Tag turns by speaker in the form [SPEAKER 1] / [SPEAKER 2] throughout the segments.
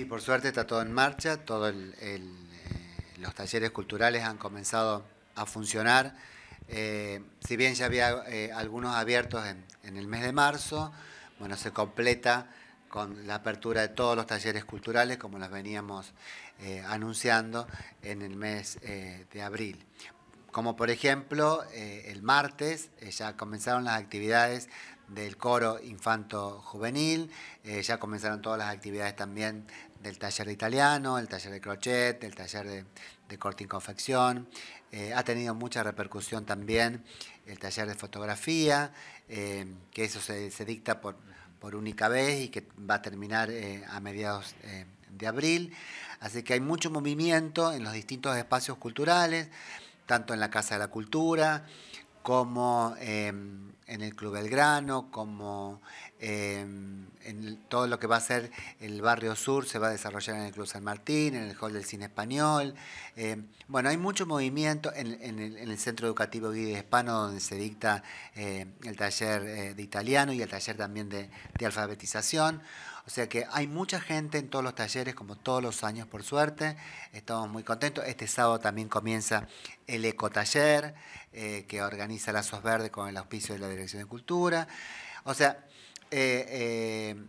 [SPEAKER 1] Y por suerte está todo en marcha, todos eh, los talleres culturales han comenzado a funcionar. Eh, si bien ya había eh, algunos abiertos en, el mes de marzo, bueno, se completa con la apertura de todos los talleres culturales, como los veníamos anunciando en el mes de abril. Como por ejemplo, el martes ya comenzaron las actividades del coro infanto juvenil, ya comenzaron todas las actividades también del taller de italiano, el taller de crochet, el taller de, corte y confección. Eh, ha tenido mucha repercusión también el taller de fotografía, eh, que eso se, dicta por, por, única vez y que va a terminar eh, a mediados de abril. Así que hay mucho movimiento en los distintos espacios culturales, tanto en la Casa de la Cultura como en en el Club Belgrano, como em, en todo lo que va a ser el barrio sur, se va a desarrollar en el Club San Martín, en el Hall del Cine Español. Em, bueno, hay mucho movimiento en, el, Centro Educativo Guide Hispano, donde se dicta eh, el taller eh, de italiano y el taller también de, alfabetización. O sea que hay mucha gente en todos los talleres, como todos los años, por suerte. Estamos muy contentos. Este sábado también comienza el Ecotaller, eh, que organiza la Verde con el auspicio de la de Cultura. O sea, eh, eh,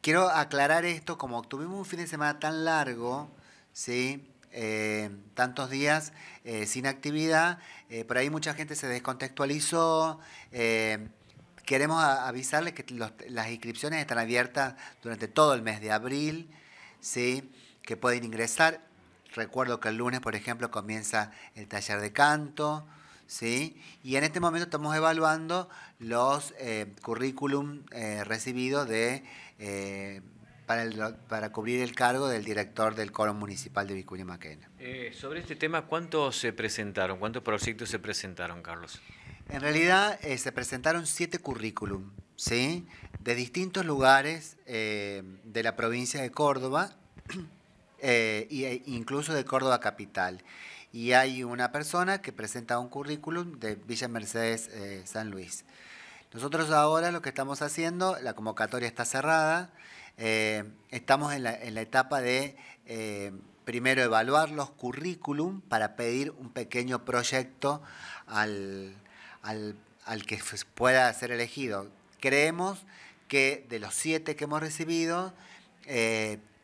[SPEAKER 1] quiero aclarar esto, como tuvimos un fin de semana tan largo, eh, tantos días sin actividad, por ahí mucha gente se descontextualizó. queremos avisarles que las inscripciones están abiertas durante todo el mes de abril, que pueden ingresar. Recuerdo que el lunes, por ejemplo, comienza el taller de canto. Y en este momento estamos evaluando los eh, currículum eh, recibidos de, eh, para, cubrir el cargo del director del coro municipal de Vicuña Maquena. sobre este tema, ¿cuántos se presentaron? ¿Cuántos proyectos se presentaron, Carlos? En realidad se presentaron siete currículum, ¿sí? De distintos lugares de la provincia de Córdoba. e incluso de Córdoba Capital. Y hay una persona que presenta un currículum de Villa Mercedes eh, San Luis. Nosotros ahora lo que estamos haciendo, la convocatoria está cerrada, estamos en la, etapa de primero evaluar los currículum para pedir un pequeño proyecto al, al, que pueda ser elegido. Creemos que de los siete que hemos recibido,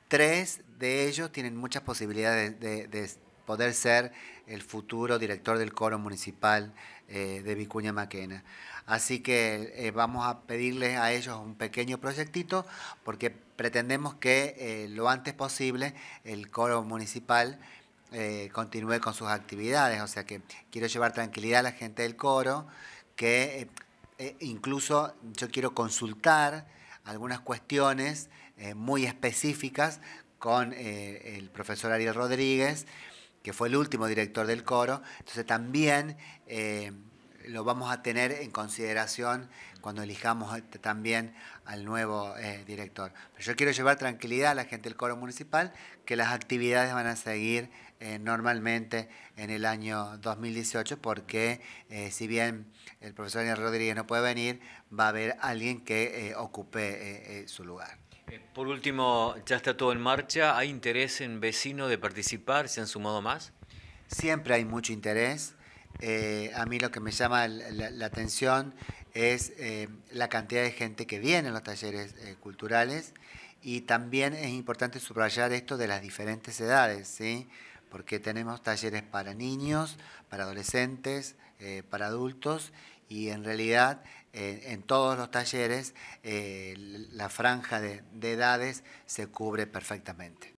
[SPEAKER 1] tres de ellos tienen muchas posibilidades de, poder ser el futuro director del coro municipal eh, de Vicuña Maquena. Así que eh, vamos a pedirles a ellos un pequeño proyectito porque pretendemos que eh, lo antes posible el coro municipal continúe con sus actividades. O sea que quiero llevar tranquilidad a la gente del coro, que incluso yo quiero consultar algunas cuestiones muy específicas con eh, el profesor Ariel Rodríguez, que fue el último director del coro. Entonces también eh, lo vamos a tener en consideración cuando elijamos también al nuevo eh, director. Pero yo quiero llevar tranquilidad a la gente del coro municipal que las actividades van a seguir normalmente en el año 2018 porque si bien el profesor Ariel Rodríguez no puede venir, va a haber alguien que ocupe su lugar. Eh, por último, ya está todo en marcha. ¿Hay interés en vecinos de participar? ¿Se han sumado más? Siempre hay mucho interés. Eh, a mí lo que me llama la, atención es eh, la cantidad de gente que viene a los talleres culturales y también es importante subrayar esto de las diferentes edades, ¿sí? porque tenemos talleres para niños, para adolescentes, para adultos y en realidad eh, en todos los talleres eh, la franja de edades se cubre perfectamente.